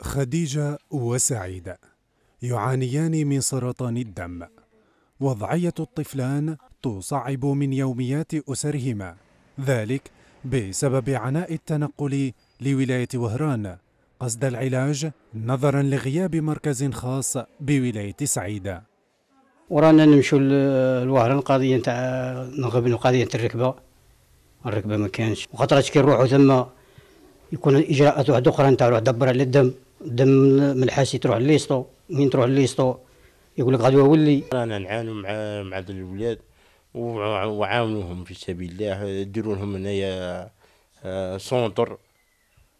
خديجة وسعيد يعانيان من سرطان الدم وضعية الطفلان تصعب من يوميات أسرهما ذلك بسبب عناء التنقل لولاية وهران قصد العلاج نظرا لغياب مركز خاص بولاية سعيدة ورانا نمشوا لوهران قضية نتاع نغبن قضية الركبة الركبة ما كانش وخطرات كي نروحوا ثم يكون الإجراءات واحدة أخرى نتاع روح دبر للدم دم من الحاس تروح لليسطو من تروح لليسطو يقول لك غادي يولي رانا نعانوا مع مع الولاد وعاونوهم في سبيل الله ديروا لهم هنايا آه، سونتر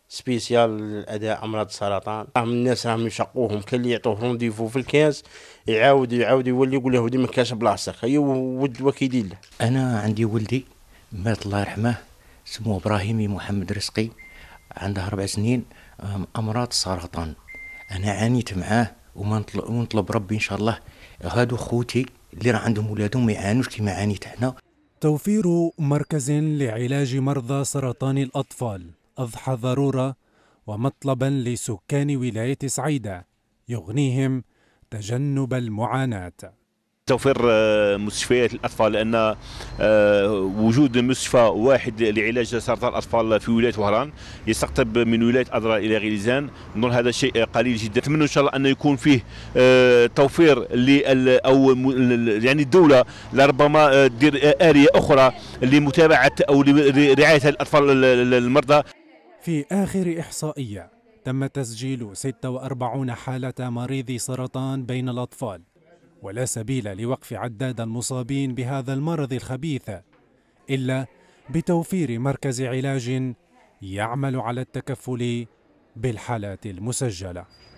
سبيسيال اداء امراض السرطان راهم الناس راهم يشقوهم كان اللي يعطوه رونديفو في الكاس يعاود يعاود يولي يقول له ودي ما كاش بلاصتك هي أيوة، ولد وكيدير له انا عندي ولدي مات الله يرحمه سموه ابراهيمي محمد رزقي عندها أربع سنين أمراض سرطان أنا عانيت معاه ونطلب ربي إن شاء الله هادو خوتي اللي راه عندهم ولادهم ما يعانوش كيما عانيت حنا توفير مركز لعلاج مرضى سرطان الأطفال أضحى ضرورة ومطلبا لسكان ولاية سعيدة يغنيهم تجنب المعاناه توفير آه، مستشفيات الاطفال لان آه، وجود مستشفى واحد لعلاج سرطان الاطفال في ولايه وهران يستقطب من ولايه ادرا الى غليزان نظن هذا شيء قليل جدا نتمنى ان شاء الله ان يكون فيه آه، توفير او يعني الدوله لربما تدير اليه اخرى لمتابعه او لرعايه الاطفال المرضى في اخر احصائيه تم تسجيل 46 حاله مريض سرطان بين الاطفال ولا سبيل لوقف عداد المصابين بهذا المرض الخبيث إلا بتوفير مركز علاج يعمل على التكفل بالحالات المسجله